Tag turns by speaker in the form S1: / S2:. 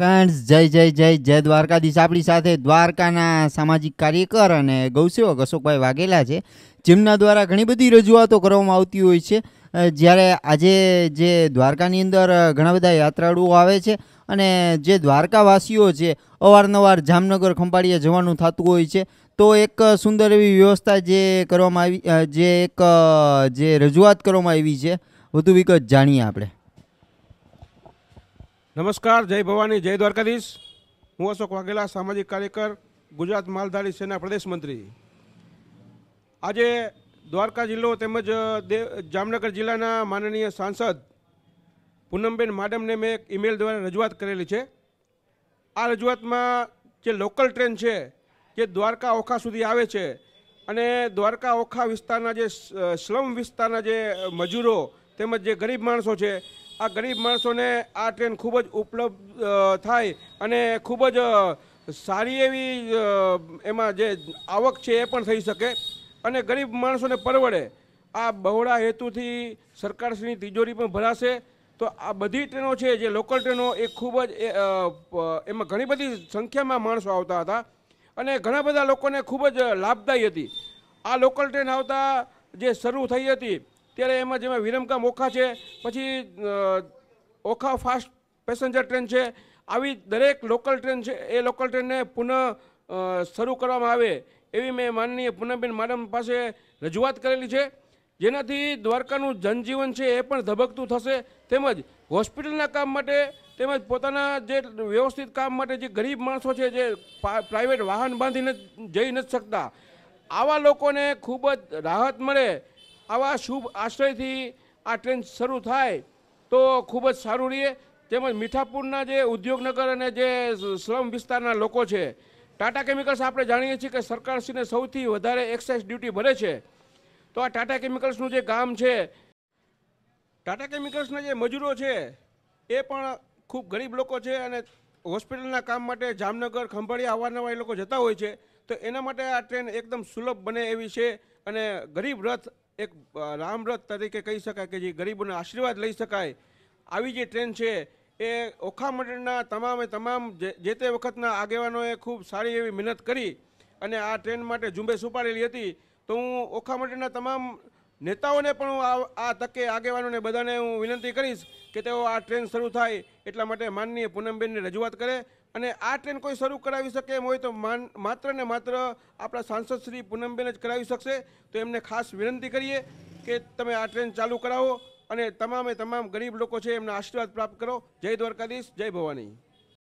S1: friends જય જય જય જય દ્વારકાધીશ આપણી સાથે દ્વારકાના સામાજિક કાર્યકર અને ગૌસેવક અશોકભાઈ વાઘેલા છે જેમના દ્વારા ઘણી બધી રજૂઆતો કરવામાં આવતી હોય છે જ્યારે આજે જે દ્વારકાની અંદર ઘણા બધા યાત્રાળુઓ આવે છે અને જે દ્વારકાવાસીઓ છે અવારનવાર જામનગર ખંભાળિયા જવાનું થતું હોય છે તો એક સુંદર એવી વ્યવસ્થા જે કરવામાં આવી જે એક જે રજૂઆત કરવામાં આવી છે વધુ વિગત જાણીએ આપણે
S2: નમસ્કાર જય ભવાની જય દ્વારકાધીશ હું અશોક વાઘેલા સામાજિક કાર્યકર ગુજરાત માલધારી સેના પ્રદેશ મંત્રી આજે દ્વારકા જિલ્લો તેમજ જામનગર જિલ્લાના માનનીય સાંસદ પૂનમબેન માડમને મેં એક ઈમેલ દ્વારા રજૂઆત કરેલી છે આ રજૂઆતમાં જે લોકલ ટ્રેન છે જે દ્વારકા ઓખા સુધી આવે છે અને દ્વારકા ઓખા વિસ્તારના જે સ્લમ વિસ્તારના જે મજૂરો તેમજ જે ગરીબ માણસો છે આ ગરીબ માણસોને આ ટ્રેન ખૂબ જ ઉપલબ્ધ થાય અને ખૂબ જ સારી એવી એમાં જે આવક છે એ પણ થઈ શકે અને ગરીબ માણસોને પરવડે આ બહોળા હેતુથી સરકારશ્રીની તિજોરી પણ ભરાશે તો આ બધી ટ્રેનો છે જે લોકલ ટ્રેનો એ ખૂબ જ એમાં ઘણી બધી સંખ્યામાં માણસો આવતા હતા અને ઘણા બધા લોકોને ખૂબ જ લાભદાયી હતી આ લોકલ ટ્રેન આવતા જે શરૂ થઈ હતી ત્યારે એમાં જેમાં વિરમકામ ઓખા છે પછી ઓખા ફાસ્ટ પેસેન્જર ટ્રેન છે આવી દરેક લોકલ ટ્રેન છે એ લોકલ ટ્રેનને પુનઃ શરૂ કરવામાં આવે એવી મેં માનનીય પૂનમબેન માડમ પાસે રજૂઆત કરેલી છે જેનાથી દ્વારકાનું જનજીવન છે એ પણ ધબકતું થશે તેમજ હોસ્પિટલના કામ માટે તેમજ પોતાના જે વ્યવસ્થિત કામ માટે જે ગરીબ માણસો છે જે પ્રાઇવેટ વાહન બાંધીને જઈ નથી શકતા આવા લોકોને ખૂબ જ રાહત મળે આવા શુભ આશ્રયથી આ ટ્રેન શરૂ થાય તો ખૂબ જ સારું રહે તેમજ મીઠાપુરના જે ઉદ્યોગનગર અને જે સ્લમ વિસ્તારના લોકો છે ટાટા કેમિકલ્સ આપણે જાણીએ છીએ કે સરકારશ્રીને સૌથી વધારે એક્સાઇઝ ડ્યુટી ભરે છે તો આ ટાટા કેમિકલ્સનું જે કામ છે ટાટા કેમિકલ્સના જે મજૂરો છે એ પણ ખૂબ ગરીબ લોકો છે અને હોસ્પિટલના કામ માટે જામનગર ખંભાળિયા અવારનવા એ લોકો જતા હોય છે તો એના માટે આ ટ્રેન એકદમ સુલભ બને એવી છે અને ગરીબ રથ એક રામરથ તરીકે કહી શકાય કે જે ગરીબોને આશીર્વાદ લઈ શકાય આવી જે ટ્રેન છે એ ઓખા મંડળના તમામે તમામ જે તે વખતના આગેવાનોએ ખૂબ સારી એવી મહેનત કરી અને આ ટ્રેન માટે ઝુંબેશ ઉપાડેલી હતી તો હું ઓખા મંડળના તમામ નેતાઓને પણ હું આ તકે આગેવાનોને બધાને હું વિનંતી કરીશ કે તેઓ આ ટ્રેન શરૂ થાય એટલા માટે માનનીય પૂનમબેનને રજૂઆત કરે અને આ ટ્રેન કોઈ શરૂ કરાવી શકે એમ હોય તો માત્ર ને માત્ર આપણા સાંસદ શ્રી પૂનમબેન જ કરાવી શકશે તો એમને ખાસ વિનંતી કરીએ કે તમે આ ટ્રેન ચાલુ કરાવો અને તમામે તમામ ગરીબ લોકો છે એમના આશીર્વાદ પ્રાપ્ત કરો જય દ્વારકાધીશ જય ભવાની